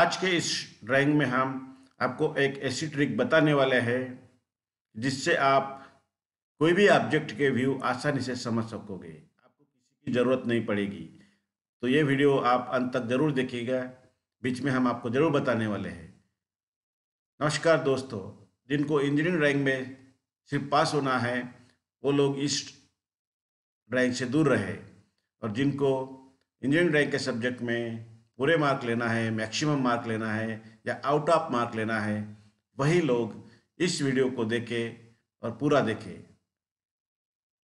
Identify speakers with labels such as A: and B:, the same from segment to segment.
A: आज के इस ड्राइंग में हम आपको एक ऐसी ट्रिक बताने वाले हैं जिससे आप कोई भी ऑब्जेक्ट के व्यू आसानी से समझ सकोगे आपको किसी की ज़रूरत नहीं पड़ेगी तो ये वीडियो आप अंत तक ज़रूर देखिएगा बीच में हम आपको ज़रूर बताने वाले हैं नमस्कार दोस्तों जिनको इंजीनियरिंग ड्राइंग में सिर्फ पास होना है वो लोग इस ड्राइंग से दूर रहे और जिनको इंजीनियरिंग ड्राइंग के सब्जेक्ट में पूरे मार्क लेना है मैक्सिमम मार्क लेना है या आउट ऑफ मार्क लेना है वही लोग इस वीडियो को देखें और पूरा देखें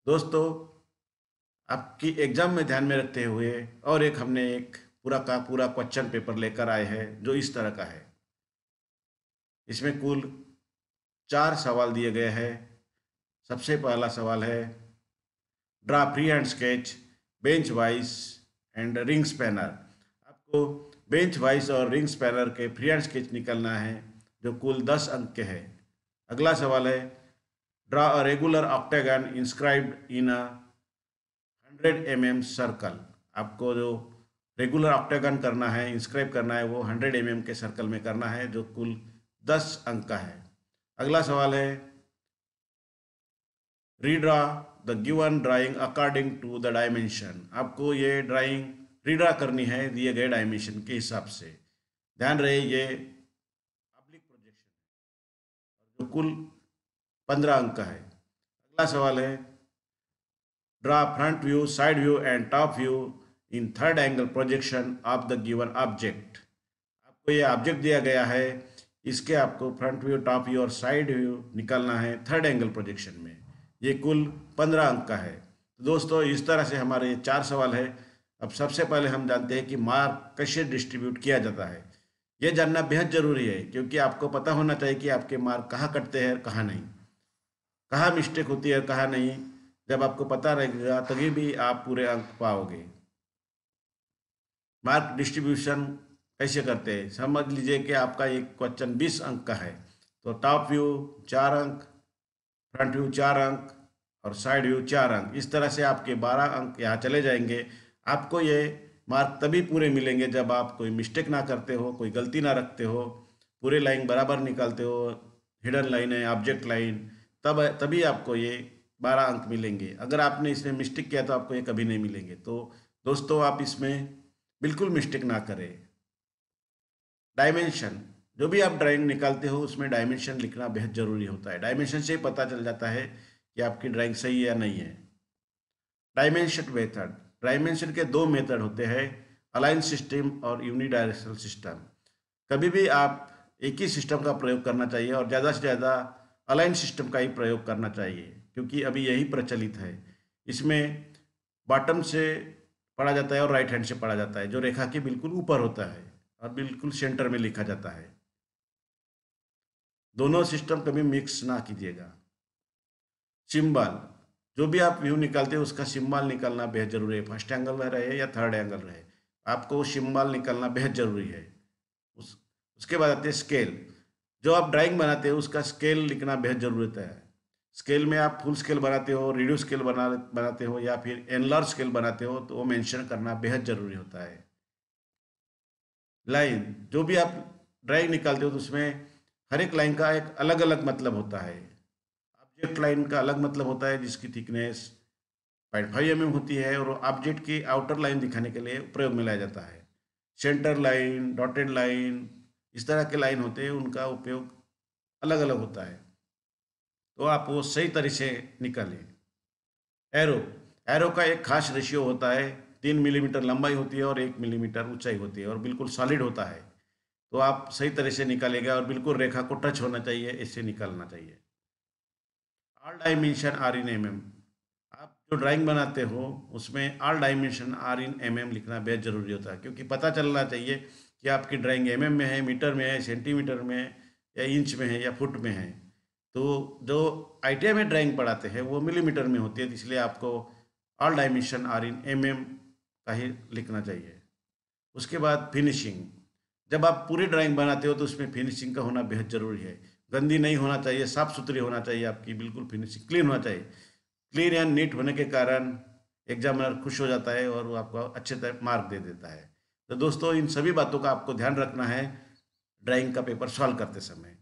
A: दोस्तों आपकी एग्ज़ाम में ध्यान में रखते हुए और एक हमने एक पूरा का पूरा क्वेश्चन पेपर लेकर आए हैं जो इस तरह का है इसमें कुल चार सवाल दिए गए हैं सबसे पहला सवाल है draw free hand sketch bench vice and ring spanner bench vice और रिंग स्पैनर के फ्री हैंड स्केच निकलना है जो कुल दस अंक के है अगला सवाल है draw a regular octagon inscribed in a hundred M M circle आपको जो रेगुलर ऑक्टेगन करना है इंस्क्राइब करना है वो हंड्रेड एम एम के सर्कल में करना है जो कुल दस अंक का है अगला सवाल है redraw the given drawing according to the dimension आपको ये ड्राइंग रीड्रा करनी है दिए गए डायमेंशन के हिसाब से ध्यान रहे ये पब्लिक प्रोजेक्शन जो कुल पंद्रह अंक का है अगला सवाल है draw front view side view and top view in third angle projection of the given object आपको ये ऑब्जेक्ट दिया गया है इसके आपको फ्रंट व्यू टॉप व्यू और साइड व्यू निकालना है थर्ड एंगल प्रोजेक्शन में ये कुल पंद्रह अंक का है तो दोस्तों इस तरह से हमारे चार सवाल है अब सबसे पहले हम जानते हैं कि मार्क कैसे डिस्ट्रीब्यूट किया जाता है ये जानना बेहद जरूरी है क्योंकि आपको पता होना चाहिए कि आपके मार्क कहाँ कटते हैं और कहाँ नहीं कहाँ मिस्टेक होती है और कहाँ नहीं जब आपको पता रहेगा तभी भी आप पूरे अंक पाओगे मार्क डिस्ट्रीब्यूशन कैसे करते हैं समझ लीजिए कि आपका एक क्वेश्चन बीस अंक का है तो टॉप व्यू चार अंक फ्रंट व्यू चार अंक और साइड व्यू चार अंक इस तरह से आपके बारह अंक यहाँ चले जाएंगे आपको ये मार्क तभी पूरे मिलेंगे जब आप कोई मिस्टेक ना करते हो कोई गलती ना रखते हो पूरे लाइन बराबर निकालते हो हिडन लाइन है ऑब्जेक्ट लाइन तब तभी आपको ये बारह अंक मिलेंगे अगर आपने इसमें मिस्टेक किया तो आपको ये कभी नहीं मिलेंगे तो दोस्तों आप इसमें बिल्कुल मिस्टेक ना करें डायमेंशन जो भी आप ड्राइंग निकालते हो उसमें डायमेंशन लिखना बेहद ज़रूरी होता है डायमेंशन से ही पता चल जाता है कि आपकी ड्राइंग सही है या नहीं है डायमेंशन मेथड डायमेंशन के दो मेथड होते हैं अलाइन सिस्टम और यूनिडायरेक्शनल सिस्टम कभी भी आप एक ही सिस्टम का प्रयोग करना चाहिए और ज़्यादा से ज़्यादा अलाइन सिस्टम का ही प्रयोग करना चाहिए क्योंकि अभी यही प्रचलित है इसमें बॉटम से पढ़ा जाता है और राइट हैंड से पढ़ा जाता है जो रेखा के बिल्कुल ऊपर होता है और बिल्कुल सेंटर में लिखा जाता है दोनों सिस्टम कभी मिक्स ना कीजिएगा सिंबल जो भी आप व्यू निकालते हैं उसका सिम्बाल निकालना बेहद जरूरी है फर्स्ट एंगल में रहे या थर्ड एंगल रहे आपको सिम्बाल निकालना बेहद जरूरी है उस उसके बाद आते हैं स्केल जो आप ड्राइंग बनाते हैं उसका स्केल लिखना बेहद जरूरत है स्केल में आप फुल स्केल बनाते हो रिड्यूस स्केल बना बनाते हो या फिर एनलार्ज स्केल बनाते हो तो वो मेंशन करना बेहद जरूरी होता है लाइन जो भी आप ड्राइंग निकालते हो तो उसमें हर एक लाइन का एक अलग अलग मतलब होता है ऑब्जेक्ट लाइन का अलग मतलब होता है जिसकी थिकनेस पॉइंट फाइव एम होती है और ऑब्जेक्ट की आउटर लाइन दिखाने के लिए प्रयोग में लाया जाता है सेंटर लाइन डॉटेड लाइन इस तरह के लाइन होते हैं उनका उपयोग अलग अलग होता है तो आप वो सही तरह से निकालें एरो एरो का एक खास रेशियो होता है तीन मिलीमीटर लंबाई होती है और एक मिलीमीटर ऊंचाई होती है और बिल्कुल सॉलिड होता है तो आप सही तरह से निकालेगा और बिल्कुल रेखा को टच होना चाहिए इससे निकालना चाहिए all dimension are in M M आप जो ड्राइंग बनाते हो उसमें all dimension are in M M लिखना बेहद ज़रूरी होता है क्योंकि पता चलना चाहिए कि आपकी ड्राइंग एम एम में है मीटर में है सेंटीमीटर में है या इंच में है या फुट में है तो जो आई में ड्राइंग पढ़ाते हैं वो मिलीमीटर में होती है इसलिए आपको all dimension are in M M का ही लिखना चाहिए उसके बाद फिनिशिंग जब आप पूरी ड्राइंग बनाते हो तो उसमें फिनिशिंग का होना बेहद ज़रूरी है गंदी नहीं होना चाहिए साफ सुथरी होना चाहिए आपकी बिल्कुल फिनिशिंग क्लीन होना चाहिए क्लीन एंड नीट होने के कारण एग्जामिनर खुश हो जाता है और वो आपको अच्छे तरह मार्क दे देता है तो दोस्तों इन सभी बातों का आपको ध्यान रखना है ड्राइंग का पेपर सॉल्व करते समय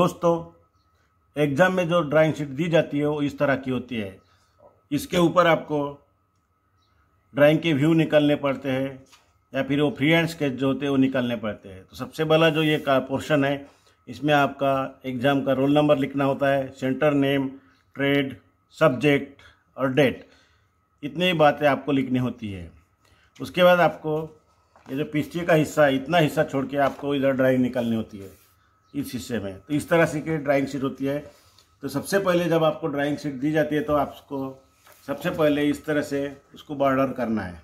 A: दोस्तों एग्जाम में जो ड्राइंग शीट दी जाती है वो इस तरह की होती है इसके ऊपर आपको ड्राइंग के व्यू निकालने पड़ते हैं या फिर वो फ्री हैंड स्केच जो होते हैं वो निकालने पड़ते हैं तो सबसे पहला जो ये का पोर्शन है इसमें आपका एग्ज़ाम का रोल नंबर लिखना होता है सेंटर नेम ट्रेड सब्जेक्ट और डेट इतनी ही बातें आपको लिखनी होती है उसके बाद आपको ये जो पिस्टे का हिस्सा है इतना हिस्सा छोड़ के आपको इधर ड्राइंग निकालनी होती है इस हिस्से में तो इस तरह से कि ड्राइंग शीट होती है तो सबसे पहले जब आपको ड्राइंग शीट दी जाती है तो आपको सबसे पहले इस तरह से उसको बॉर्डर करना है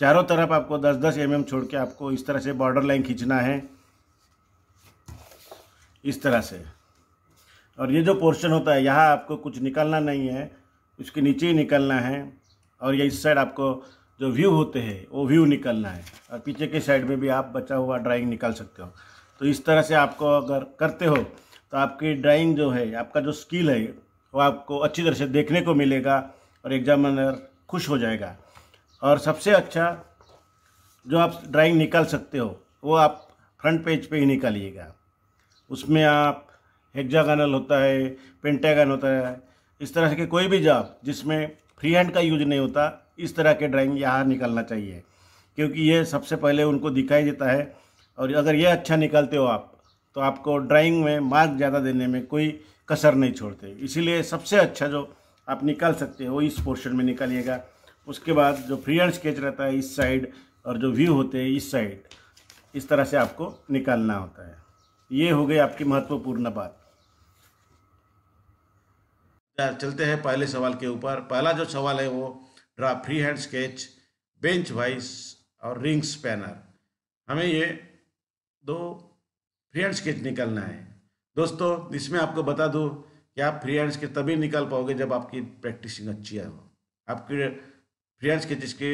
A: चारों तरफ आपको 10-10 एम एम छोड़ के आपको इस तरह से बॉर्डर लाइन खींचना है इस तरह से और ये जो पोर्शन होता है यहाँ आपको कुछ निकलना नहीं है उसके नीचे ही निकलना है और ये इस साइड आपको जो व्यू होते हैं वो व्यू निकलना है और पीछे के साइड में भी आप बचा हुआ ड्राइंग निकाल सकते हो तो इस तरह से आपको अगर करते हो तो आपकी ड्राइंग जो है आपका जो स्किल है वो आपको अच्छी तरह से देखने को मिलेगा और एग्जामिनर खुश हो जाएगा और सबसे अच्छा जो आप ड्राइंग निकाल सकते हो वो आप फ्रंट पेज पे ही निकालिएगा उसमें आप हेक्जागनल होता है पेंटागन होता है इस तरह के कोई भी जॉब जिसमें फ्री हैंड का यूज नहीं होता इस तरह के ड्राइंग यहाँ निकालना चाहिए क्योंकि ये सबसे पहले उनको दिखाई देता है और अगर ये अच्छा निकालते हो आप तो आपको ड्राइंग में मार्क ज़्यादा देने में कोई कसर नहीं छोड़ते इसीलिए सबसे अच्छा जो आप निकाल सकते हो इस पोर्शन में निकालिएगा उसके बाद जो फ्री एंड स्केच रहता है इस साइड और जो व्यू होते हैं इस साइड इस तरह से आपको निकालना होता है ये हो गई आपकी महत्वपूर्ण बात चलते हैं पहले सवाल के ऊपर पहला जो सवाल है वो draw free hand sketch bench vice और रिंग स्पैनर हमें ये दो फ्री हैंड स्केच निकालना है दोस्तों इसमें आपको बता दूँ कि आप फ्री हैंड स्केच तभी निकाल पाओगे जब आपकी प्रैक्टिसिंग अच्छी है आपकी फ्रेंड्स के जिसके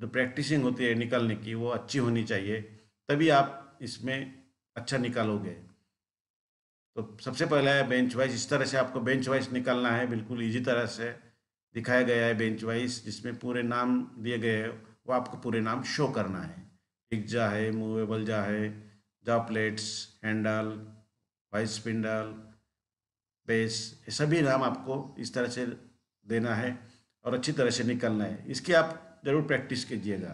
A: जो प्रैक्टिसिंग होती है निकालने की वो अच्छी होनी चाहिए तभी आप इसमें अच्छा निकालोगे तो सबसे पहला है बेंच वाइज इस तरह से आपको बेंच वाइज निकालना है बिल्कुल इजी तरह से दिखाया गया है बेंच वाइज जिसमें पूरे नाम दिए गए हैं वो आपको पूरे नाम शो करना है पिज्जा है मूवेबल जा है jaw plates handle vice spindle base ये सभी नाम आपको इस तरह से देना है और अच्छी तरह से निकलना है इसकी आप ज़रूर प्रैक्टिस कीजिएगा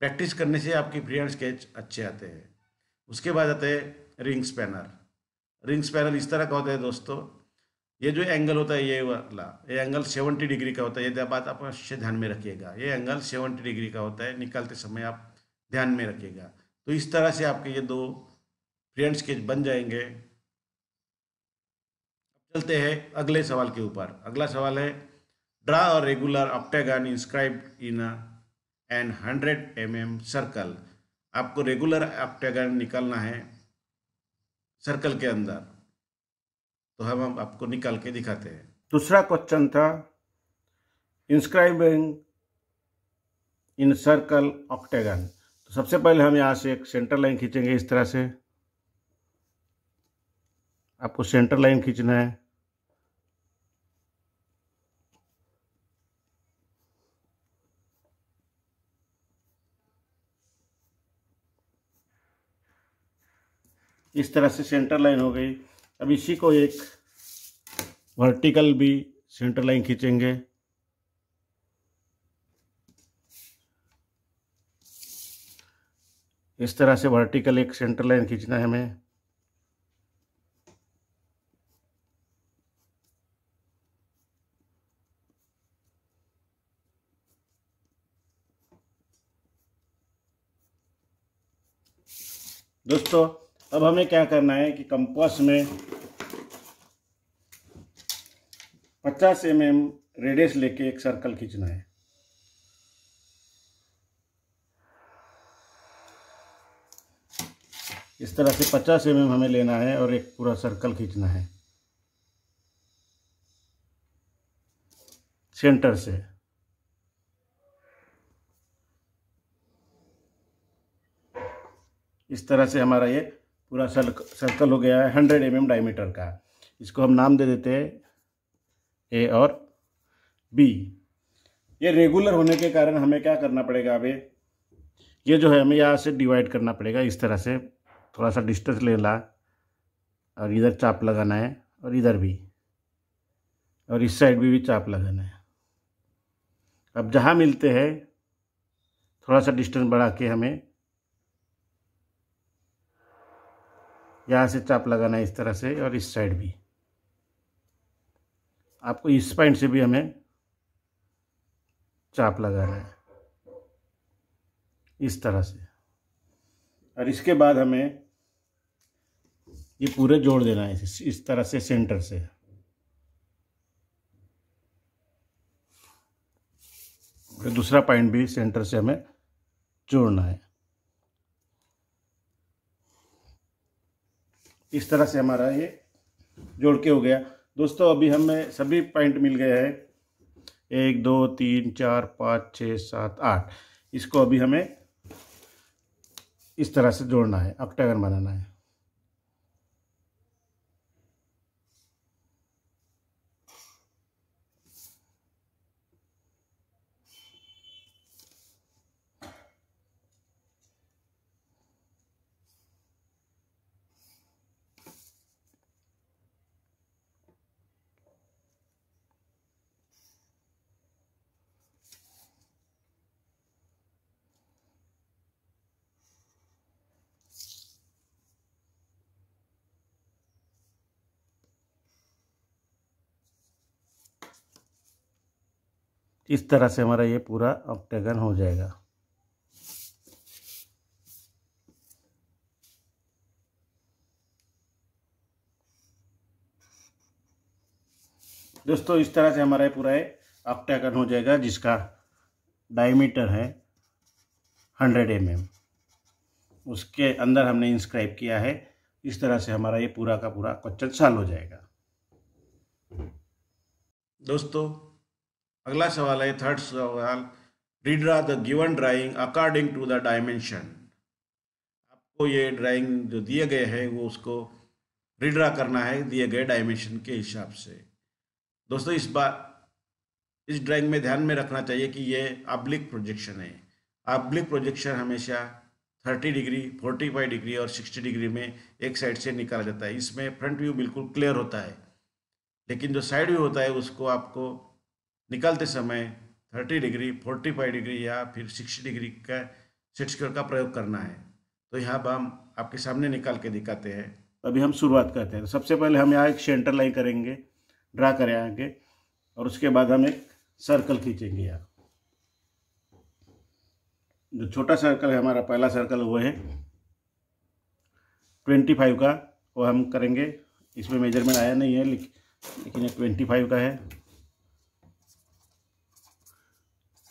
A: प्रैक्टिस करने से आपकी फ्री हैंड स्केच अच्छे आते हैं उसके बाद आते हैं रिंग्स स्पैनर रिंग्स स्पैनर इस तरह का होता है दोस्तों ये जो एंगल होता है ये वाला ये एंगल सेवेंटी डिग्री का होता है ये बात आप अवश्य ध्यान में रखिएगा ये एंगल सेवेंटी डिग्री का होता है निकालते समय आप ध्यान में रखिएगा तो इस तरह से आपके ये दो फ्रेंड स्केच बन जाएंगे चलते हैं अगले सवाल के ऊपर अगला सवाल है Draw a regular octagon inscribed in a and 100 mm circle आपको रेगुलर ऑक्टेगन निकालना है सर्कल के अंदर तो हम, हम आपको निकाल के दिखाते हैं दूसरा क्वेश्चन था इंस्क्राइबिंग इन सर्कल ऑक्टेगन तो सबसे पहले हम यहाँ से एक सेंटर लाइन खींचेंगे इस तरह से आपको सेंटर लाइन खींचना है इस तरह से सेंटर लाइन हो गई अब इसी को एक वर्टिकल भी सेंटर लाइन खींचेंगे इस तरह से वर्टिकल एक सेंटर लाइन खींचना है हमें दोस्तों अब हमें क्या करना है कि कंपास में 50 एम एम रेडियस लेके एक सर्कल खींचना है इस तरह से 50 एम हमें लेना है और एक पूरा सर्कल खींचना है सेंटर से इस तरह से हमारा ये पूरा सर्कल हो गया है हंड्रेड एम एम डायमीटर का इसको हम नाम दे देते हैं ए और बी ये रेगुलर होने के कारण हमें क्या करना पड़ेगा अभी ये जो है हमें यहाँ से डिवाइड करना पड़ेगा इस तरह से थोड़ा सा डिस्टेंस ले ला और इधर चाप लगाना है और इधर भी और इस साइड भी भी चाप लगाना है अब जहाँ मिलते हैं थोड़ा सा डिस्टेंस बढ़ा के हमें यहाँ से चाप लगाना है इस तरह से और इस साइड भी आपको इस पॉइंट से भी हमें चाप लगाना है इस तरह से और इसके बाद हमें ये पूरे जोड़ देना है इस तरह से सेंटर से दूसरा पॉइंट भी सेंटर से हमें जोड़ना है इस तरह से हमारा ये जोड़ के हो गया दोस्तों अभी हमें सभी पॉइंट मिल गए हैं एक दो तीन चार पाँच छः सात आठ इसको अभी हमें इस तरह से जोड़ना है अक्टागन बनाना है इस तरह से हमारा ये पूरा ऑक्टेगन हो जाएगा दोस्तों इस तरह से हमारा ये पूरा ऑक्टेगन हो जाएगा जिसका डायमीटर है हंड्रेड एम mm. उसके अंदर हमने इंस्क्राइब किया है इस तरह से हमारा ये पूरा का पूरा क्वेश्चन साल हो जाएगा दोस्तों अगला सवाल है थर्ड सवाल redraw the given drawing according to the dimension आपको ये ड्राइंग जो दिए गए हैं वो उसको रीड्रा करना है दिए गए डायमेंशन के हिसाब से दोस्तों इस बार इस ड्राइंग में ध्यान में रखना चाहिए कि ये अब्लिक प्रोजेक्शन है अब्लिक प्रोजेक्शन हमेशा 30 डिग्री 45 डिग्री और 60 डिग्री में एक साइड से निकाला जाता है इसमें फ्रंट व्यू बिल्कुल क्लियर होता है लेकिन जो साइड व्यू होता है उसको आपको निकालते समय 30 डिग्री 45 डिग्री या फिर 60 डिग्री का सेट स्क्वायर का प्रयोग करना है तो यहाँ पर हम आपके सामने निकाल के दिखाते हैं अभी हम शुरुआत करते हैं सबसे पहले हम यहाँ एक सेंटर लाइन करेंगे ड्रा करें आगे और उसके बाद हम एक सर्कल खींचेंगे यहाँ जो छोटा सर्कल है हमारा पहला सर्कल वो है ट्वेंटी फाइव का वो हम करेंगे इसमें मेजरमेंट आया नहीं है लेकिन ये ट्वेंटी फाइव का है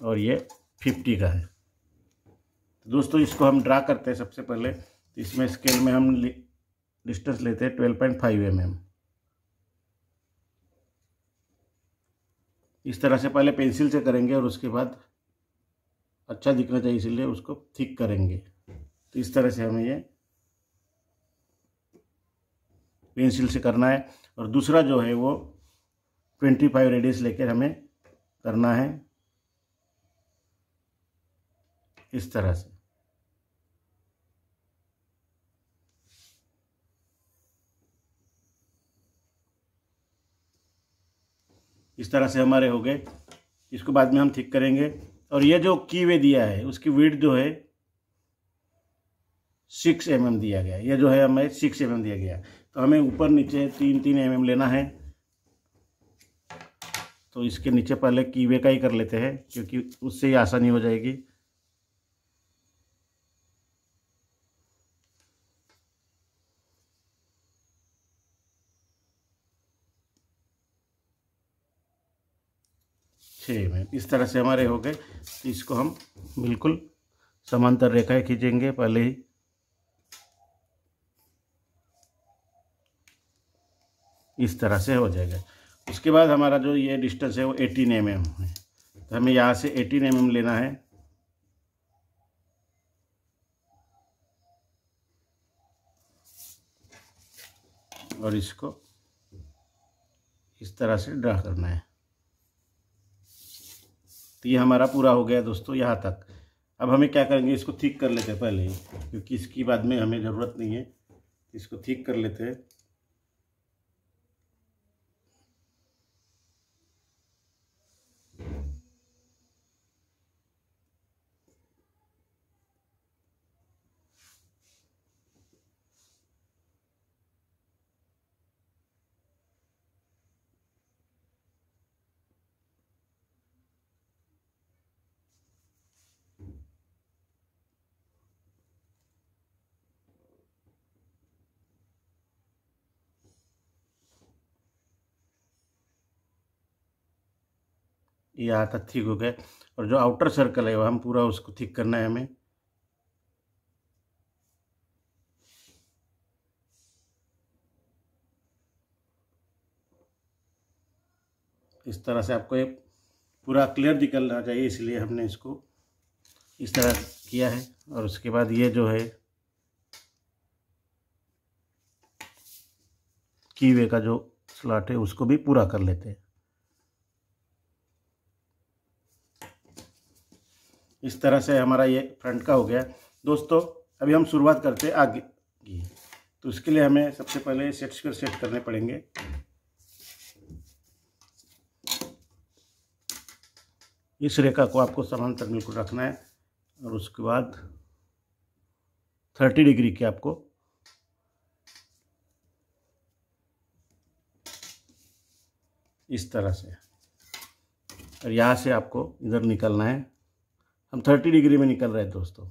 A: और ये फिफ्टी का है तो दोस्तों इसको हम ड्रा करते हैं सबसे पहले तो इसमें स्केल में हम डिस्टेंस लेते हैं twelve point five m m इस तरह से पहले पेंसिल से करेंगे और उसके बाद अच्छा दिखना चाहिए इसलिए उसको थिक करेंगे तो इस तरह से हमें ये पेंसिल से करना है और दूसरा जो है वो ट्वेंटी फाइव रेडियस लेकर हमें करना है इस तरह से इस तरह से हमारे हो गए इसको बाद में हम ठीक करेंगे और ये जो की वे दिया है उसकी वीड जो है सिक्स एम mm दिया गया ये जो है हमें सिक्स एम mm दिया गया तो हमें ऊपर नीचे तीन तीन एम mm लेना है तो इसके नीचे पहले कीवे का ही कर लेते हैं क्योंकि उससे ही आसानी हो जाएगी छः एम इस तरह से हमारे हो गए इसको हम बिल्कुल समांतर रेखाएं खींचेंगे पहले ही इस तरह से हो जाएगा उसके बाद हमारा जो ये डिस्टेंस है वो 18 एम mm है तो हमें यहाँ से 18 एम mm लेना है और इसको इस तरह से ड्रा करना है तो ये हमारा पूरा हो गया दोस्तों यहाँ तक अब हमें क्या करेंगे इसको ठीक कर लेते हैं पहले ही क्योंकि इसकी बाद में हमें ज़रूरत नहीं है इसको ठीक कर लेते हैं ये आधा ठीक हो गया और जो आउटर सर्कल है वह हम पूरा उसको ठीक करना है हमें इस तरह से आपको ये पूरा क्लियर निकलना चाहिए इसलिए हमने इसको इस तरह किया है और उसके बाद ये जो है कीवे का जो स्लॉट है उसको भी पूरा कर लेते हैं इस तरह से हमारा ये फ्रंट का हो गया दोस्तों अभी हम शुरुआत करते हैं आगे की तो उसके लिए हमें सबसे पहले सेट स्क्वेयर सेट करने पड़ेंगे इस रेखा को आपको समांतर बिल्कुल रखना है और उसके बाद थर्टी डिग्री की आपको इस तरह से और यहाँ से आपको इधर निकलना है हम थर्टी डिग्री में निकल रहे हैं दोस्तों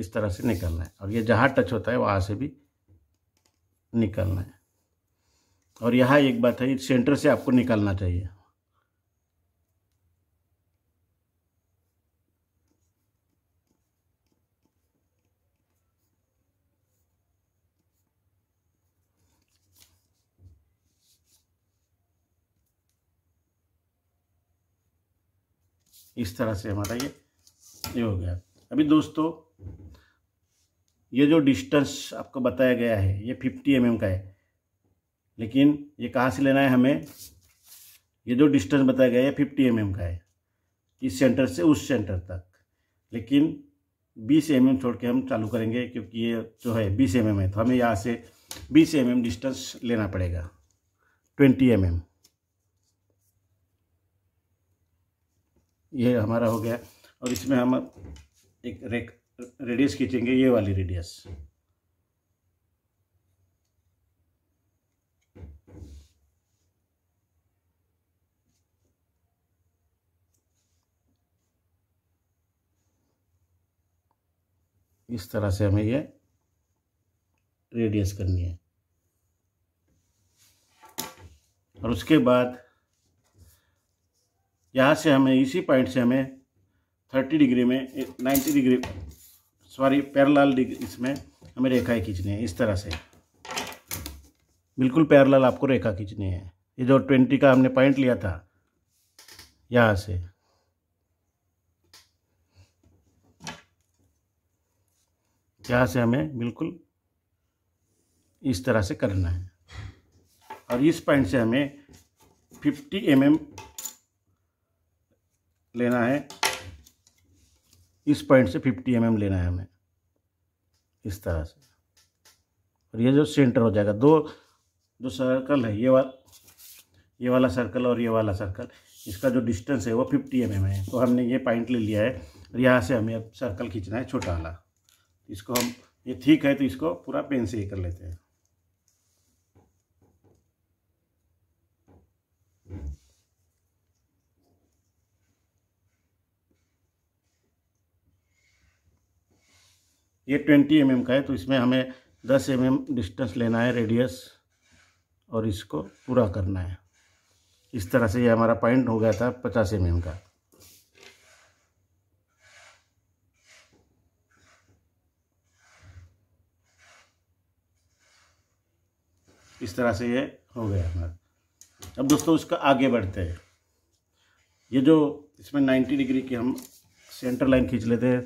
A: इस तरह से निकलना है और ये जहाँ टच होता है वहाँ से भी निकलना है और यहाँ एक बात है सेंटर से आपको निकलना चाहिए इस तरह से हमारा ये ये हो गया अभी दोस्तों ये जो डिस्टेंस आपको बताया गया है ये 50 एम mm का है लेकिन ये कहाँ से लेना है हमें ये जो डिस्टेंस बताया गया है फिफ्टी एम mm का है इस सेंटर से उस सेंटर तक लेकिन बीस एम mm छोड़ के हम चालू करेंगे क्योंकि ये जो है बीस एम mm है तो हमें यहाँ से बीस एम mm डिस्टेंस लेना पड़ेगा ट्वेंटी एम mm. ये हमारा हो गया और इसमें हम एक रेक रेडियस खींचेंगे ये वाली रेडियस इस तरह से हमें ये रेडियस करनी है और उसके बाद यहाँ से हमें इसी पॉइंट से हमें थर्टी डिग्री में ninety degree sorry parallel degree इसमें हमें रेखाएं खींचनी है इस तरह से बिल्कुल पैरलाल आपको रेखा खींचनी है ये जो ट्वेंटी का हमने पॉइंट लिया था यहाँ से यहाँ से हमें बिल्कुल इस तरह से करना है और इस पॉइंट से हमें फिफ्टी एम mm लेना है इस पॉइंट से 50 एम mm लेना है हमें इस तरह से और ये जो सेंटर हो जाएगा दो जो सर्कल है ये वाला ये वाला सर्कल और ये वाला सर्कल इसका जो डिस्टेंस है वो 50 एम mm है तो हमने ये पॉइंट ले लिया है और यहाँ से हमें अब सर्कल खींचना है छोटा वाला इसको हम ये ठीक है तो इसको पूरा पेन से ही कर लेते हैं ये ट्वेंटी एम mm का है तो इसमें हमें दस एम mm डिस्टेंस लेना है रेडियस और इसको पूरा करना है इस तरह से ये हमारा पॉइंट हो गया था पचास एम mm का इस तरह से ये हो गया हमारा अब दोस्तों उसका आगे बढ़ते हैं ये जो इसमें 90 डिग्री की हम सेंटर लाइन खींच लेते हैं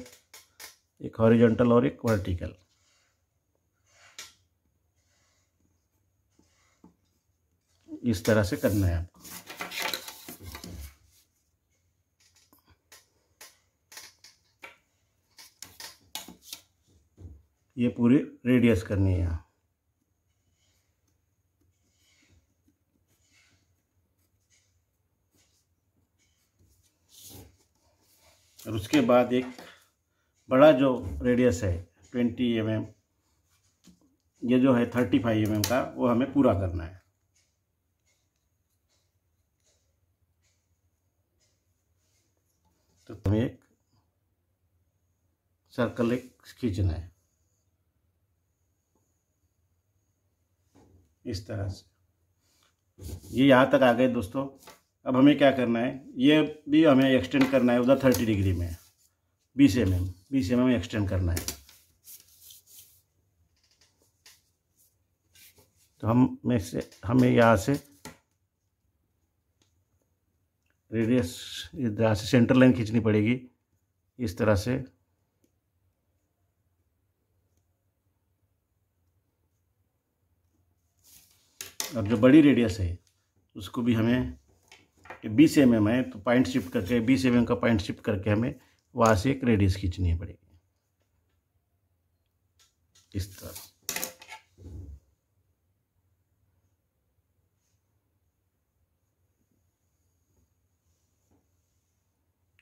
A: एक हॉरिजॉन्टल और एक वर्टिकल इस तरह से करना है आपको ये पूरी रेडियस करनी है और उसके बाद एक बड़ा जो रेडियस है ट्वेंटी एम mm, ये जो है थर्टी फाइव एम का वो हमें पूरा करना है तो हमें एक सर्कल एक खींचना है इस तरह से ये यहाँ तक आ गए दोस्तों अब हमें क्या करना है ये भी हमें एक्सटेंड करना है उधर थर्टी डिग्री में बीस एम एम बीस एम एम एक्सटेंड करना है तो हम में से हमें यहाँ से रेडियस यहाँ से सेंटर लाइन खींचनी पड़ेगी इस तरह से अब जो बड़ी रेडियस है उसको भी हमें बीस एम एम है तो पॉइंट शिफ्ट करके बीस एम एम का पॉइंट शिफ्ट करके हमें वहाँ से एक रेडियस खींचनी पड़ेगी इस तरह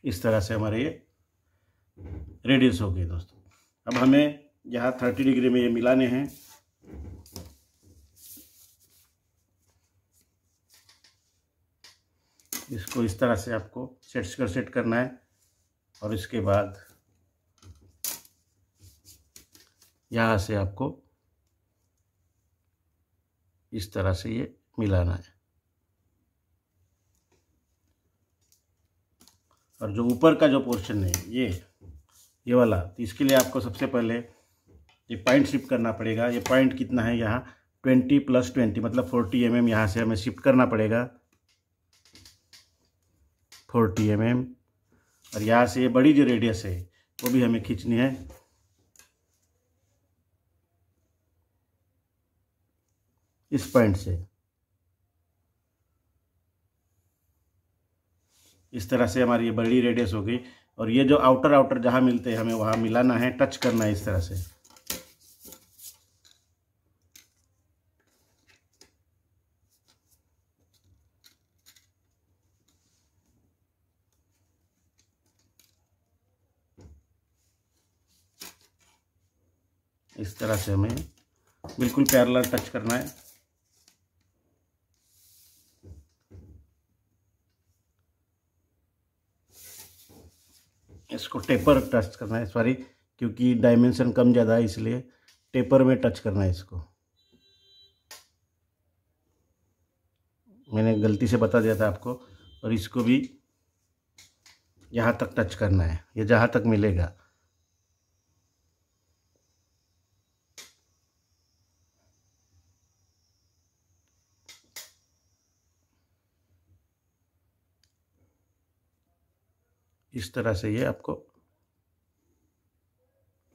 A: इस तरह से हमारे ये रेडियस हो गए दोस्तों अब हमें यहाँ थर्टी डिग्री में ये मिलाने हैं इसको इस तरह से आपको सेट कर सेट करना है और इसके बाद यहाँ से आपको इस तरह से ये मिलाना है और जो ऊपर का जो पोर्शन है ये ये वाला तो इसके लिए आपको सबसे पहले ये पॉइंट शिफ्ट करना पड़ेगा ये पॉइंट कितना है यहाँ ट्वेंटी प्लस ट्वेंटी मतलब फोर्टी एम एम यहाँ से हमें शिफ्ट करना पड़ेगा फोर्टी एम एम और यहाँ से ये बड़ी जो रेडियस है वो भी हमें खींचनी है इस पॉइंट से इस तरह से हमारी ये बड़ी रेडियस हो गई और ये जो आउटर आउटर जहाँ मिलते हैं हमें वहाँ मिलाना है टच करना है इस तरह से इस तरह से हमें बिल्कुल पैरल टच करना है इसको टेपर टच करना है सॉरी क्योंकि डायमेंशन कम ज़्यादा है इसलिए टेपर में टच करना है इसको मैंने गलती से बता दिया था आपको और इसको भी यहाँ तक टच करना है ये जहाँ तक मिलेगा इस तरह से ये आपको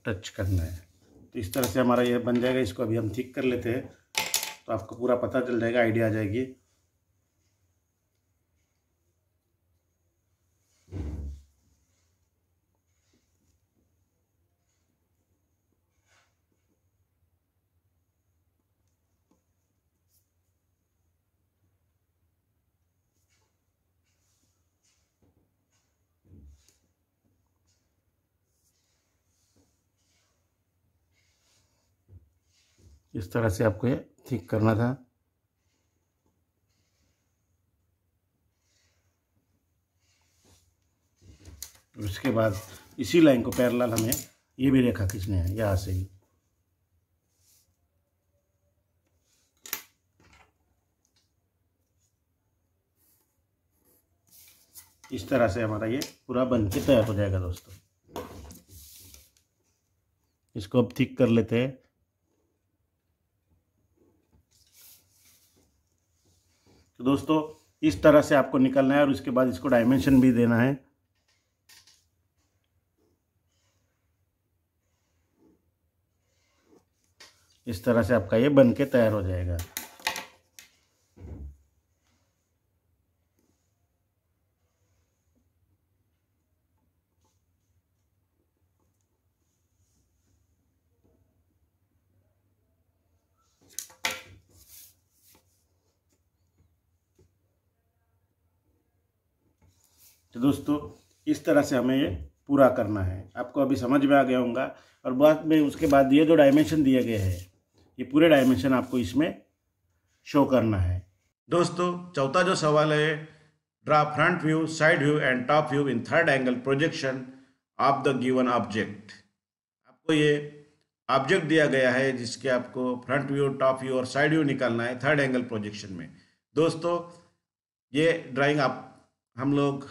A: टच करना है तो इस तरह से हमारा ये बन जाएगा इसको अभी हम ठीक कर लेते हैं तो आपको पूरा पता चल जाएगा आइडिया आ जाएगी इस तरह से आपको ये ठीक करना था उसके बाद इसी लाइन को पैरेलल हमें ये भी रेखा खींचने हैं यहाँ से ही इस तरह से हमारा ये पूरा बन के तैयार हो जाएगा दोस्तों इसको अब ठीक कर लेते हैं तो दोस्तों इस तरह से आपको निकलना है और उसके बाद इसको डायमेंशन भी देना है इस तरह से आपका ये बन के तैयार हो जाएगा तो दोस्तों इस तरह से हमें ये पूरा करना है आपको अभी समझ में आ गया होगा और बाद में उसके बाद ये जो डायमेंशन दिए गए हैं ये पूरे डायमेंशन आपको इसमें शो करना है दोस्तों चौथा जो सवाल है draw front view side view and top view in third angle projection of the given object आपको ये ऑब्जेक्ट दिया गया है जिसके आपको फ्रंट व्यू टॉप व्यू और साइड व्यू निकालना है थर्ड एंगल प्रोजेक्शन में दोस्तों ये ड्राइंग आप हम लोग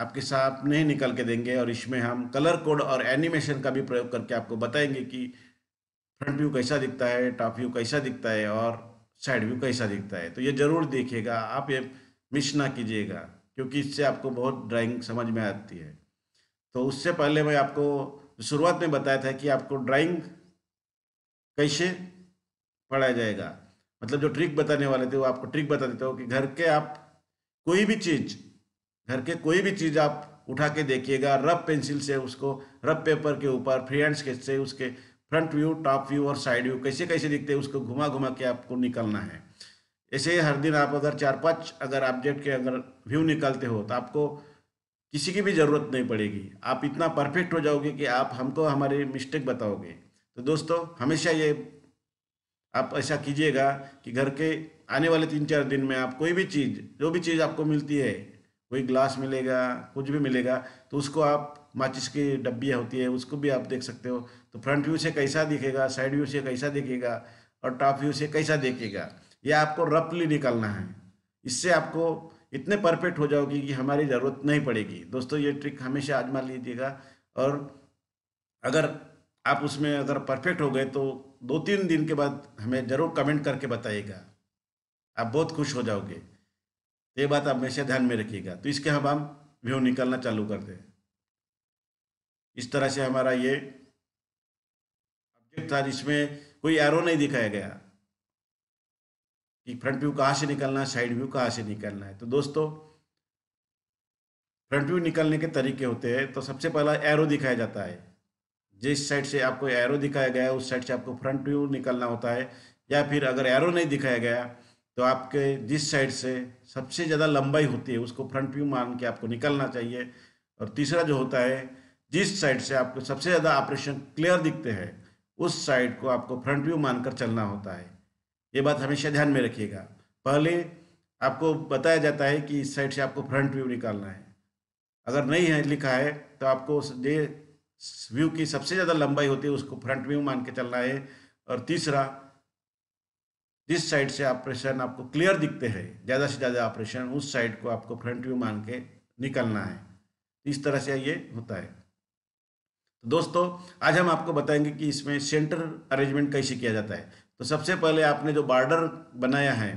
A: आपके साथ नहीं निकल के देंगे और इसमें हम कलर कोड और एनिमेशन का भी प्रयोग करके आपको बताएंगे कि फ्रंट व्यू कैसा दिखता है टॉप व्यू कैसा दिखता है और साइड व्यू कैसा दिखता है तो ये ज़रूर देखिएगा आप ये मिस ना कीजिएगा क्योंकि इससे आपको बहुत ड्राइंग समझ में आती है तो उससे पहले मैं आपको शुरुआत में बताया था कि आपको ड्राइंग कैसे पढ़ाया जाएगा मतलब जो ट्रिक बताने वाले थे वो आपको ट्रिक बता देते हो कि घर के आप कोई भी चीज़ घर के कोई भी चीज़ आप उठा के देखिएगा रब पेंसिल से उसको रब पेपर के ऊपर फ्री हैंड स्केच से उसके फ्रंट व्यू टॉप व्यू और साइड व्यू कैसे कैसे दिखते हैं उसको घुमा घुमा के आपको निकलना है ऐसे हर दिन आप अगर चार पाँच अगर ऑब्जेक्ट के अगर व्यू निकालते हो तो आपको किसी की भी ज़रूरत नहीं पड़ेगी आप इतना परफेक्ट हो जाओगे कि आप हमको हमारे मिस्टेक बताओगे तो दोस्तों हमेशा ये आप ऐसा कीजिएगा कि घर के आने वाले तीन चार दिन में आप कोई भी चीज़ जो भी चीज़ आपको मिलती है कोई ग्लास मिलेगा कुछ भी मिलेगा तो उसको आप माचिस की डब्बियाँ होती है उसको भी आप देख सकते हो तो फ्रंट व्यू से कैसा दिखेगा साइड व्यू से कैसा दिखेगा और टॉप व्यू से कैसा दिखेगा यह आपको रफली निकालना है इससे आपको इतने परफेक्ट हो जाओगे कि हमारी ज़रूरत नहीं पड़ेगी दोस्तों ये ट्रिक हमेशा आजमा लीजिएगा और अगर आप उसमें अगर परफेक्ट हो गए तो दो तीन दिन के बाद हमें ज़रूर कमेंट करके बताइएगा आप बहुत खुश हो जाओगे ये बात आप हमेशा ध्यान में रखिएगा तो इसके हम हम व्यू निकलना चालू करते हैं इस तरह से हमारा ये ऑब्जेक्ट था जिसमें कोई एरो नहीं दिखाया गया कि फ्रंट व्यू कहाँ से निकलना है साइड व्यू कहाँ से निकलना है तो दोस्तों फ्रंट व्यू निकलने के तरीके होते हैं तो सबसे पहला एरो दिखाया जाता है जिस साइड से आपको एरो दिखाया गया है उस साइड से आपको फ्रंट व्यू निकलना होता है या फिर अगर एरो नहीं दिखाया गया तो आपके जिस साइड से सबसे ज़्यादा लंबाई होती है उसको फ्रंट व्यू मान के आपको निकलना चाहिए और तीसरा जो होता है जिस साइड से आपको सबसे ज़्यादा ऑपरेशन क्लियर दिखते हैं उस साइड को आपको फ्रंट व्यू मानकर चलना होता है ये बात हमेशा ध्यान में रखिएगा पहले आपको बताया जाता है कि इस साइड से आपको फ्रंट व्यू निकालना है अगर नहीं है लिखा है तो आपको जे व्यू की सबसे ज़्यादा लंबाई होती है उसको फ्रंट व्यू मान के चलना है और तीसरा जिस साइड से ऑपरेशन आपको क्लियर दिखते हैं ज़्यादा से ज़्यादा ऑपरेशन उस साइड को आपको फ्रंट व्यू मान के निकलना है तो इस तरह से ये होता है तो दोस्तों आज हम आपको बताएंगे कि इसमें सेंटर अरेंजमेंट कैसे किया जाता है तो सबसे पहले आपने जो बॉर्डर बनाया है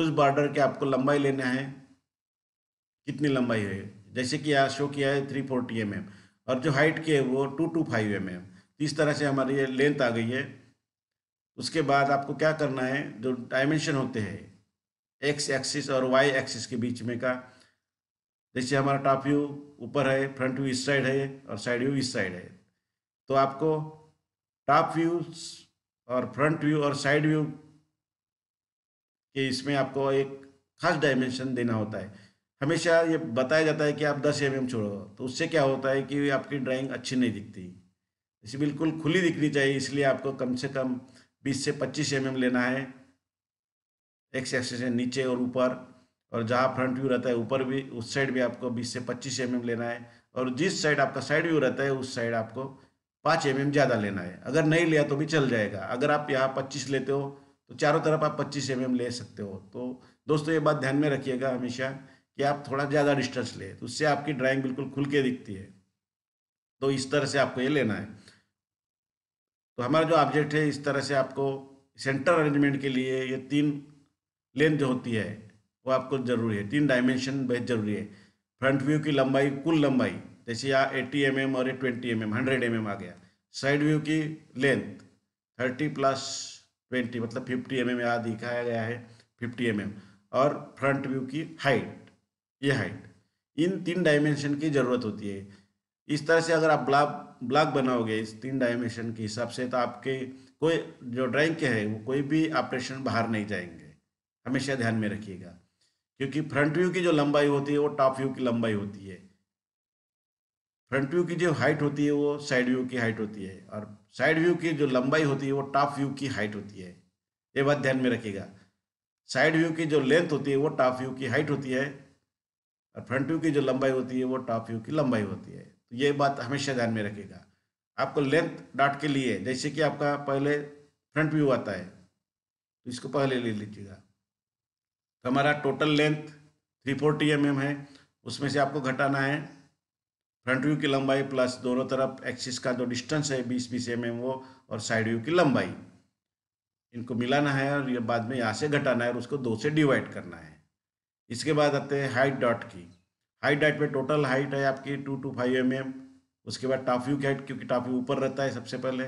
A: उस बॉर्डर के आपको लंबाई लेना है कितनी लंबाई है जैसे कि यहाँ शो किया है थ्री फोर्टी एम और जो हाइट की है वो टू टू फाइव एम इस तरह से हमारी ये लेंथ आ गई है उसके बाद आपको क्या करना है जो डायमेंशन होते हैं एक्स एक्सिस और वाई एक्सिस के बीच में का जैसे हमारा टॉप व्यू ऊपर है फ्रंट व्यू इस साइड है और साइड व्यू इस साइड है तो आपको टॉप व्यू और फ्रंट व्यू और साइड व्यू के इसमें आपको एक खास डायमेंशन देना होता है हमेशा ये बताया जाता है कि आप 10 एम mm छोड़ो तो उससे क्या होता है कि आपकी ड्राइंग अच्छी नहीं दिखती इसे बिल्कुल खुली दिखनी चाहिए इसलिए आपको कम से कम बीस से पच्चीस एम mm लेना है एक्स एक्सेस से नीचे और ऊपर और जहाँ फ्रंट व्यू रहता है ऊपर भी उस साइड भी आपको बीस से पच्चीस एम mm लेना है और जिस साइड आपका साइड व्यू रहता है उस साइड आपको पाँच एम mm ज़्यादा लेना है अगर नहीं लिया तो भी चल जाएगा अगर आप यहाँ पच्चीस लेते हो तो चारों तरफ आप पच्चीस एम mm ले सकते हो तो दोस्तों ये बात ध्यान में रखिएगा हमेशा कि आप थोड़ा ज़्यादा डिस्टेंस लें तो उससे आपकी ड्राइंग बिल्कुल खुल के दिखती है तो इस तरह से आपको ये लेना है तो हमारा जो ऑब्जेक्ट है इस तरह से आपको सेंटर अरेंजमेंट के लिए ये तीन लेंथ जो होती है वो आपको ज़रूरी है तीन डायमेंशन बहुत ज़रूरी है फ्रंट व्यू की लंबाई कुल लंबाई जैसे यहाँ एट्टी एम एम और ये twenty m m hundred M m आ गया साइड व्यू की लेंथ थर्टी प्लस ट्वेंटी मतलब फिफ्टी एम एम यहाँ दिखाया गया है फिफ्टी एम एम और फ्रंट व्यू की हाइट ये हाइट इन तीन डायमेंशन की ज़रूरत होती है इस तरह से अगर आप ब्लॉक ब्लॉक बनाओगे इस तीन डायमेंशन के हिसाब से तो आपके कोई जो ड्राइंग के है वो कोई भी ऑपरेशन बाहर नहीं जाएंगे हमेशा ध्यान में रखिएगा क्योंकि फ्रंट व्यू की जो लंबाई होती है वो टॉप व्यू की लंबाई होती है फ्रंट व्यू की जो हाइट होती है वो साइड व्यू की हाइट होती है और साइड व्यू की जो लंबाई होती है वो टॉप व्यू की हाइट होती है ये बात ध्यान में रखिएगा साइड व्यू की जो लेंथ होती है वो टॉप व्यू की हाइट होती है और फ्रंट व्यू की जो लंबाई होती है वो टॉप व्यू की लंबाई होती है तो ये बात हमेशा ध्यान में रखेगा आपको लेंथ डॉट के लिए जैसे कि आपका पहले फ्रंट व्यू आता है तो इसको पहले ले लीजिएगा तो हमारा total length three forty m है उसमें से आपको घटाना है फ्रंट व्यू की लंबाई प्लस दोनों तरफ एक्सिस का जो डिस्टेंस है बीस बीस एम mm वो और साइड व्यू की लंबाई इनको मिलाना है और ये बाद में यहाँ से घटाना है और उसको दो से डिवाइड करना है इसके बाद आते हैं हाइट डॉट की हाइट हाइट में टोटल हाइट है आपकी two two five m m उसके बाद टाफ्यू की हाइट क्योंकि टाफ्यू ऊपर रहता है सबसे पहले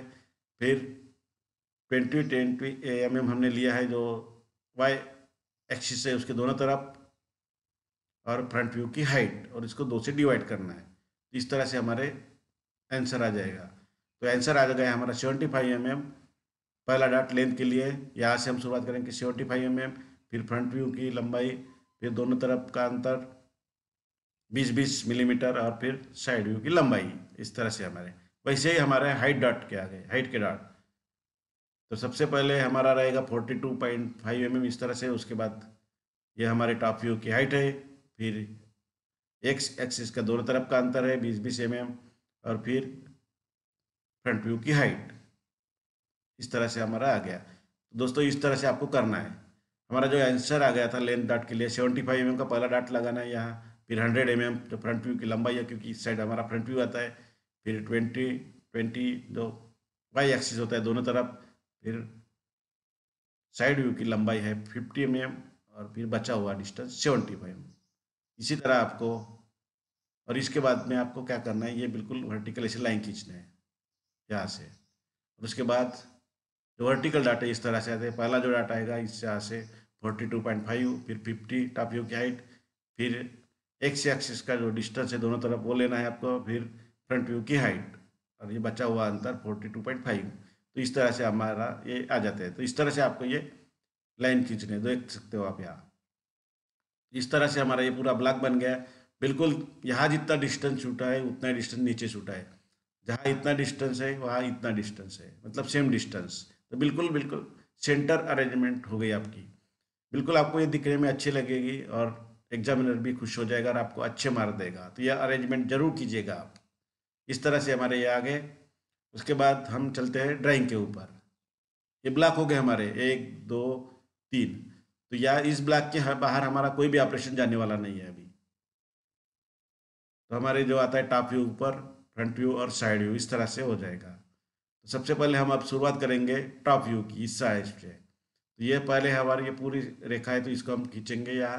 A: फिर ट्वेंटी ट्वेंटी एम एम हमने लिया है जो वाई एक्सिस है उसके दोनों तरफ और फ्रंट व्यू की हाइट और इसको दो से डिवाइड करना है तो इस तरह से हमारे आंसर आ जाएगा तो आंसर आ जाएगा हमारा सेवेंटी फाइव एम एम पहला डाट लेंथ के लिए यहाँ से हम शुरुआत करेंगे सेवेंटी फाइव एम एम फिर फ्रंट व्यू की लंबाई फिर दोनों तरफ का अंतर बीस बीस मिलीमीटर और फिर साइड व्यू की लंबाई इस तरह से हमारे वैसे ही हमारे हाइट डॉट के आ गए हाइट के डॉट तो सबसे पहले हमारा रहेगा forty two point five m m इस तरह से उसके बाद ये हमारे टॉप व्यू की हाइट है फिर एक्स एक्सिस का दोनों तरफ का अंतर है बीस बीस एम mm, एम और फिर फ्रंट व्यू की हाइट इस तरह से हमारा आ गया दोस्तों इस तरह से आपको करना है हमारा जो आंसर आ गया था लेंथ डाट के लिए सेवेंटी फाइव एम का पहला डाट लगाना है यहाँ फिर हंड्रेड एम एम जो तो फ्रंट व्यू की लंबाई है क्योंकि इस साइड हमारा फ्रंट व्यू आता है फिर ट्वेंटी ट्वेंटी जो वाई एक्सिस होता है दोनों तरफ फिर साइड व्यू की लंबाई है फिफ्टी एम एम और फिर बचा हुआ डिस्टेंस सेवेंटी फाइव इसी तरह आपको और इसके बाद में आपको क्या करना है ये बिल्कुल वर्टिकल ऐसे लाइन खींचना है यहाँ से और उसके बाद जो वर्टिकल डाटा इस तरह से आते हैं पहला जो डाटा आएगा इस यहाँ से फोर्टी टू पॉइंट फाइव फिर फिफ्टी टॉप व्यू की हाइट फिर एक्स एक्सिस का जो डिस्टेंस है दोनों तरफ वो लेना है आपको फिर फ्रंट व्यू की हाइट और ये बचा हुआ अंतर 42.5 तो इस तरह से हमारा ये आ जाते हैं तो इस तरह से आपको ये लाइन खींचने देख सकते हो आप यहाँ इस तरह से हमारा ये पूरा ब्लॉक बन गया बिल्कुल यहाँ जितना डिस्टेंस छूटा है उतना डिस्टेंस नीचे छूटा है जहाँ इतना डिस्टेंस है वहाँ इतना डिस्टेंस है मतलब सेम डिस्टेंस तो बिल्कुल बिल्कुल सेंटर अरेंजमेंट हो गई आपकी बिल्कुल आपको ये दिखने में अच्छी लगेगी और एग्जामिनर भी खुश हो जाएगा और आपको अच्छे मार्क देगा तो यह अरेंजमेंट जरूर कीजिएगा आप इस तरह से हमारे ये आ गए उसके बाद हम चलते हैं ड्राइंग के ऊपर ये ब्लॉक हो गए हमारे एक दो तीन तो या इस ब्लॉक के बाहर हमारा कोई भी ऑपरेशन जाने वाला नहीं है अभी तो हमारे जो आता है टॉप व्यू ऊपर फ्रंट व्यू और साइड व्यू इस तरह से हो जाएगा तो सबसे पहले हम अब शुरुआत करेंगे टॉप व्यू की इस साइड से तो ये पहले हमारी ये पूरी रेखा है तो इसको हम खींचेंगे यहाँ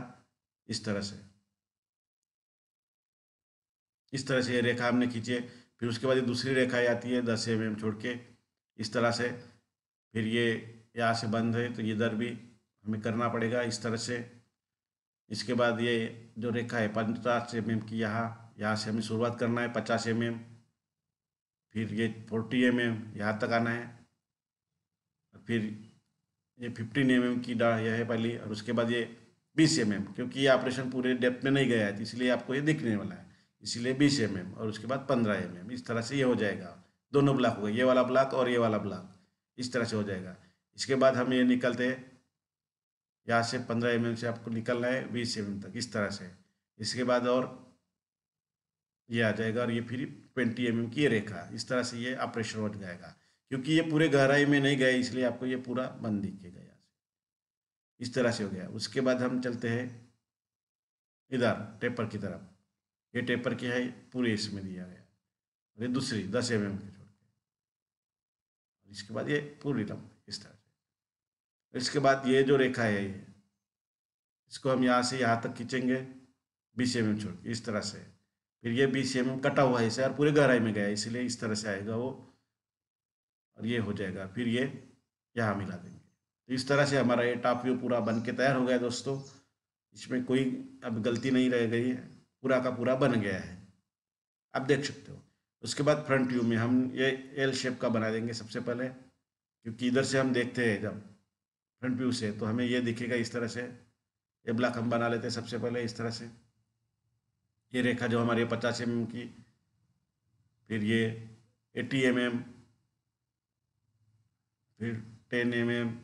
A: इस तरह से इस तरह से ये रेखा हमने खींचे फिर उसके बाद ये दूसरी रेखा आती है दस एम एम छोड़ के इस तरह से फिर ये यहाँ से बंद है तो ये इधर भी हमें करना पड़ेगा इस तरह से इसके बाद ये जो रेखा है पचास एम एम की यहाँ यहाँ से हमें शुरुआत करना है पचास एम एम फिर ये फोर्टी एम एम यहाँ तक आना है फिर ये फिफ्टीन एम एम की डा यह है पहली और उसके बाद ये बीस एम mm, क्योंकि ये ऑपरेशन पूरे डेप्थ में नहीं गया है तो इसलिए आपको ये दिखने वाला है इसलिए बीस एम mm, और उसके बाद पंद्रह एम mm, इस तरह से ये हो जाएगा दोनों ब्लॉक हो गए ये वाला ब्लॉक और ये वाला ब्लॉक इस तरह से हो जाएगा इसके बाद हम ये निकलते हैं यहाँ से पंद्रह एम से आपको निकलना है बीस एम तक इस तरह से इसके बाद और ये आ जाएगा और ये फिर ट्वेंटी एम की रेखा इस तरह से ये ऑपरेशन हो जाएगा क्योंकि ये पूरे गहराई में नहीं गए इसलिए आपको ये पूरा बंद दिखेगा इस तरह से हो गया उसके बाद हम चलते हैं इधर टेपर की तरफ ये टेपर की है पूरे इसमें दिया गया और ये दूसरी दस एम एम की छोड़ के इसके बाद ये पूरी लंबाई इस तरह से इसके बाद ये जो रेखा है ये इसको हम यहाँ से यहाँ तक खींचेंगे बीस एम एम छोड़ के इस तरह से फिर ये बीस एम एम कटा हुआ है इसे और पूरे गहराई में गया इसलिए इस तरह से आएगा वो और ये हो जाएगा फिर ये यहाँ मिला देंगे तो इस तरह से हमारा ये टॉप व्यू पूरा बन के तैयार हो गया दोस्तों इसमें कोई अब गलती नहीं रह गई है पूरा का पूरा बन गया है आप देख सकते हो उसके बाद फ्रंट व्यू में हम ये एल शेप का बना देंगे सबसे पहले क्योंकि इधर से हम देखते हैं जब फ्रंट व्यू से तो हमें ये दिखेगा इस तरह से ये ब्लॉक हम बना लेते हैं सबसे पहले इस तरह से ये रेखा जो हमारी पचास एम mm की फिर ये एटी एम mm, फिर टेन एम mm,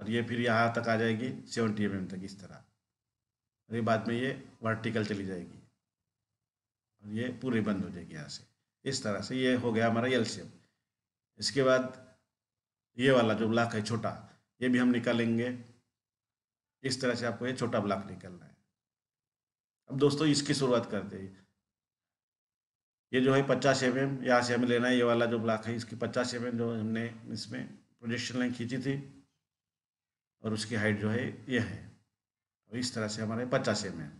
A: और ये फिर यहाँ तक आ जाएगी सेवेंटी एम तक इस तरह और ये बाद में ये वर्टिकल चली जाएगी और ये पूरी बंद हो जाएगी यहाँ से इस तरह से ये हो गया हमारा एल इसके बाद ये वाला जो ब्लॉक है छोटा ये भी हम निकालेंगे इस तरह से आपको ये छोटा ब्लॉक निकलना है अब दोस्तों इसकी शुरुआत करते हैं ये जो है पचास एम एम यहाँ से हमें लेना है ये वाला जो ब्लॉक है इसकी पचास एम एम जो हमने इसमें प्रोजेक्शन लाइन खींची थी और उसकी हाइट जो है ये है और इस तरह से हमारे पचास एम एम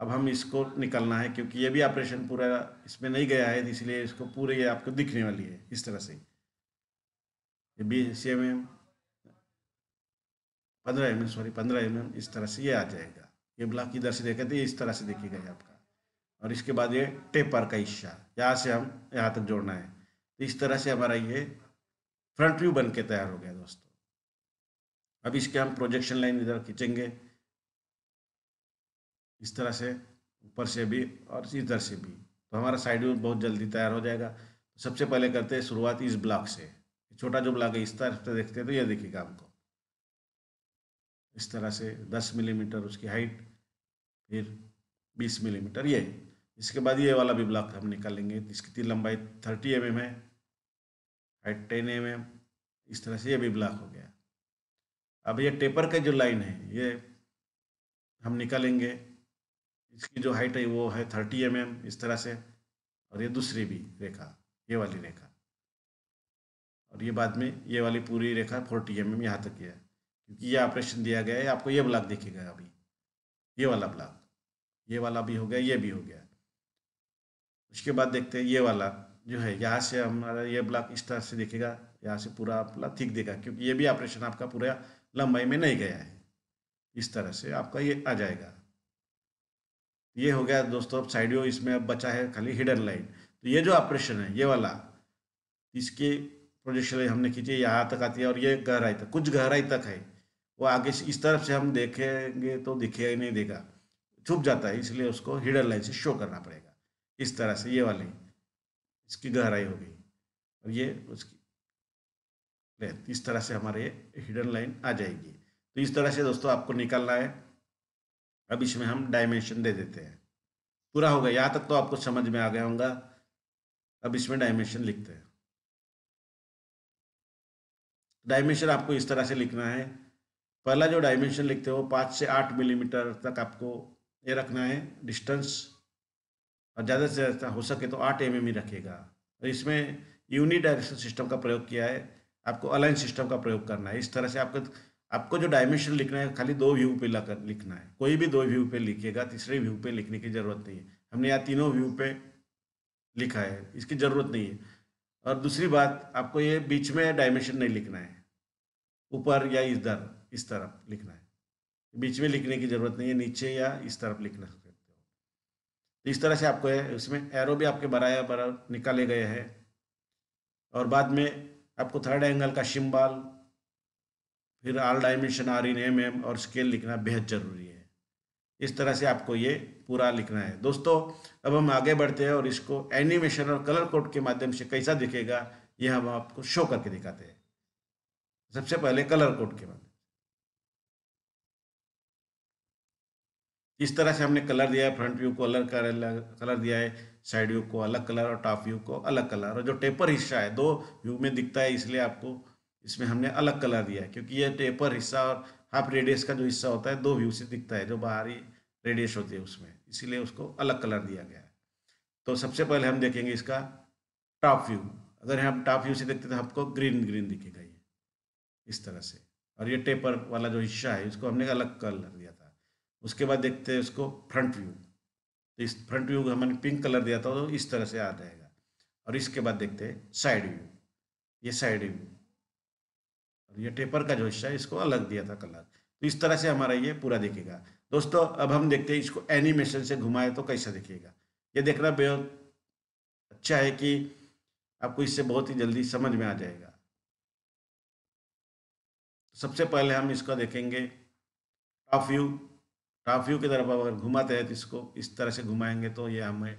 A: अब हम इसको निकलना है क्योंकि ये भी ऑपरेशन पूरा इसमें नहीं गया है इसलिए इसको पूरे ये आपको दिखने वाली है इस तरह से ये बीस एम एम पंद्रह एम एम सॉरी पंद्रह एम mm, एम इस तरह से ये आ जाएगा ये ब्लॉक इधर से देखा थे इस तरह से देखेगा ये आपका और इसके बाद ये टेपर का हिस्सा यहाँ से हम यहाँ तक जोड़ना है तो इस तरह से हमारा ये फ्रंट व्यू बन के तैयार हो गया दोस्तों अब इसके हम प्रोजेक्शन लाइन इधर खींचेंगे इस तरह से ऊपर से भी और इधर से भी तो हमारा साइड व्यू बहुत जल्दी तैयार हो जाएगा सबसे पहले करते हैं शुरुआत इस ब्लॉक से छोटा जो ब्लॉक है इस तरह से देखते हैं तो यह देखिएगा हमको इस तरह से 10 मिलीमीटर mm उसकी हाइट फिर 20 मिलीमीटर mm ये इसके बाद ये वाला भी ब्लॉक हम निकालेंगे इसकी लंबाई 30 एम mm है हाइट 10 एम इस तरह से ये भी ब्लॉक हो गया अब ये टेपर का जो लाइन है ये हम निकालेंगे इसकी जो हाइट है वो है थर्टी एम mm इस तरह से और ये दूसरी भी रेखा ये वाली रेखा और ये बाद में ये वाली पूरी रेखा फोर्टी एम एम यहाँ तक है क्योंकि ये ऑपरेशन दिया गया है आपको ये ब्लॉक दिखेगा अभी ये वाला ब्लॉक ये वाला भी हो गया ये भी हो गया उसके बाद देखते हैं ये वाला जो है यहाँ से हमारा ये ब्लॉक इस तरह से दिखेगा यहाँ से पूरा ब्लॉक ठीक देगा क्योंकि ये भी ऑपरेशन आपका पूरा लंबाई में नहीं गया है इस तरह से आपका ये आ जाएगा ये हो गया दोस्तों अब साइडियो इसमें अब बचा है खाली हिडन लाइन तो ये जो ऑपरेशन है ये वाला इसके प्रोजेक्शन हमने खींचे यहाँ तक आती है और ये गहराई तक कुछ गहराई तक है वो आगे इस तरफ से हम देखेंगे तो दिखेगा ही नहीं देगा छुप जाता है इसलिए उसको हिडन लाइन से शो करना पड़ेगा इस तरह से ये वाली इसकी गहराई होगी और ये उसकी लेंथ इस तरह से हमारे हिडन लाइन आ जाएगी तो इस तरह से दोस्तों आपको निकालना है अब इसमें हम डायमेंशन दे देते हैं पूरा हो गया यहाँ तक तो आपको समझ में आ गया होगा अब इसमें डायमेंशन लिखते हैं डायमेंशन आपको इस तरह से लिखना है पहला जो डायमेंशन लिखते हो पाँच से आठ मिलीमीटर तक आपको ये रखना है डिस्टेंस और ज़्यादा से ज़्यादा हो सके तो आठ एम ही रखेगा इसमें यूनिडायरेक्शन सिस्टम का प्रयोग किया है आपको अलाइन सिस्टम का प्रयोग करना है इस तरह से आपको आपको जो डायमेंशन लिखना है खाली दो व्यू पे लिखना है कोई भी दो व्यू पे लिखिएगा तीसरे व्यू पे लिखने की ज़रूरत नहीं है हमने यहाँ तीनों व्यू पे लिखा है इसकी ज़रूरत नहीं है और दूसरी बात आपको ये बीच में डायमेंशन नहीं लिखना है ऊपर या इधर इस तरफ लिखना है बीच में लिखने की ज़रूरत नहीं है नीचे या इस तरफ लिखना सकते हो इस तरह से आपको है उसमें एरो भी आपके बराया बराबर निकाले गए हैं और बाद में आपको थर्ड एंगल का शिम्बाल फिर all dimension are in M m और स्केल लिखना बेहद ज़रूरी है इस तरह से आपको ये पूरा लिखना है दोस्तों अब हम आगे बढ़ते हैं और इसको एनिमेशन और कलर कोड के माध्यम से कैसा दिखेगा ये हम आपको शो करके दिखाते हैं सबसे पहले कलर कोड के माध्यम इस तरह से हमने कलर दिया है फ्रंट व्यू को कलर कलर दिया है साइड व्यू को अलग कलर और टॉप व्यू को अलग कलर और जो टेपर हिस्सा है दो व्यू में दिखता है इसलिए आपको इसमें हमने अलग कलर दिया है क्योंकि ये टेपर हिस्सा और हाफ रेडियस का जो हिस्सा होता है दो व्यू से दिखता है जो बाहरी रेडियस होती है उसमें इसीलिए उसको अलग कलर दिया गया है तो सबसे पहले हम देखेंगे इसका टॉप व्यू अगर हम टॉप व्यू से देखते तो आपको ग्रीन ग्रीन दिखेगा ये इस तरह से और ये टेपर वाला जो हिस्सा है उसको हमने अलग कलर दिया था उसके बाद देखते हैं उसको फ्रंट व्यू तो इस फ्रंट व्यू हमने पिंक कलर दिया था तो इस तरह से आ जाएगा और इसके बाद देखते हैं साइड व्यू ये साइड व्यू और ये टेपर का जो हिस्सा है इसको अलग दिया था कलर तो इस तरह से हमारा ये पूरा दिखेगा दोस्तों अब हम देखते हैं इसको एनिमेशन से घुमाए तो कैसा दिखेगा ये देखना बेहद अच्छा है कि आपको इससे बहुत ही जल्दी समझ में आ जाएगा सबसे पहले हम इसका देखेंगे टॉप व्यू टॉप व्यू की तरफ अगर घुमाते हैं तो इसको इस तरह से घुमाएंगे तो ये हमें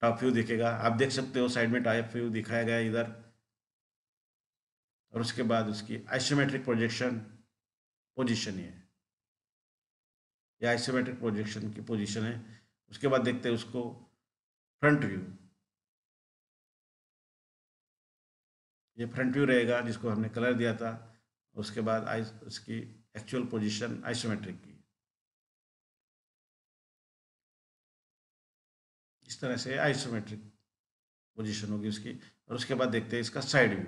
A: टॉप व्यू दिखेगा आप देख सकते हो साइड में टॉप व्यू दिखाया गया इधर और उसके बाद उसकी आइसोमेट्रिक प्रोजेक्शन पोजिशन ये यह आइसोमेट्रिक प्रोजेक्शन की पोजिशन है उसके बाद देखते हैं उसको फ्रंट व्यू ये फ्रंट व्यू रहेगा जिसको हमने कलर दिया था उसके बाद आइस उसकी एक्चुअल पोजीशन आइसोमेट्रिक की इस तरह से आइसोमेट्रिक पोजीशन होगी उसकी और उसके बाद देखते हैं इसका साइड व्यू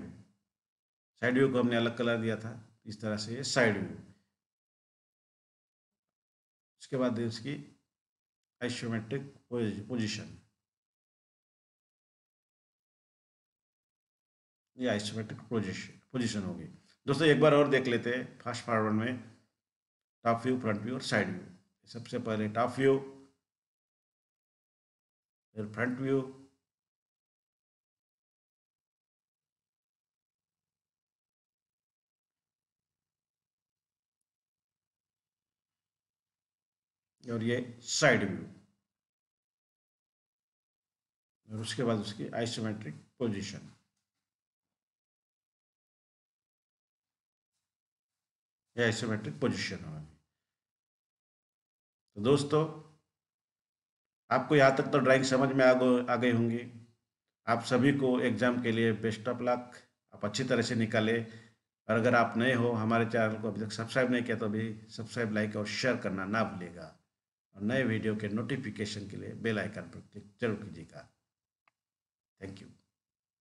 A: साइड व्यू को हमने अलग कलर दिया था इस तरह से ये साइड व्यू उसके बाद इसकी आइसोमेट्रिक पोजीशन ये आइसोमेट्रिक पोजीशन पोजिशन होगी दोस्तों एक बार और देख लेते हैं फास्ट फॉरवर्ड में टॉप व्यू फ्रंट व्यू और साइड व्यू सबसे पहले टॉप व्यू फिर फ्रंट व्यू और ये साइड व्यू और उसके बाद उसकी आइसोमेट्रिक पोजीशन ये आइसोमेट्रिक पोजीशन हमारी तो दोस्तों आपको यहाँ तक तो ड्राइंग समझ में आ गए आ गई होंगी आप सभी को एग्ज़ाम के लिए बेस्ट ऑफ लक आप अच्छी तरह से निकाले और अगर आप नए हो हमारे चैनल को अभी तक सब्सक्राइब नहीं किया तो अभी सब्सक्राइब लाइक और शेयर करना ना भूलेगा और नए वीडियो के नोटिफिकेशन के लिए बेल आइकन पर क्लिक जरूर कीजिएगा थैंक यू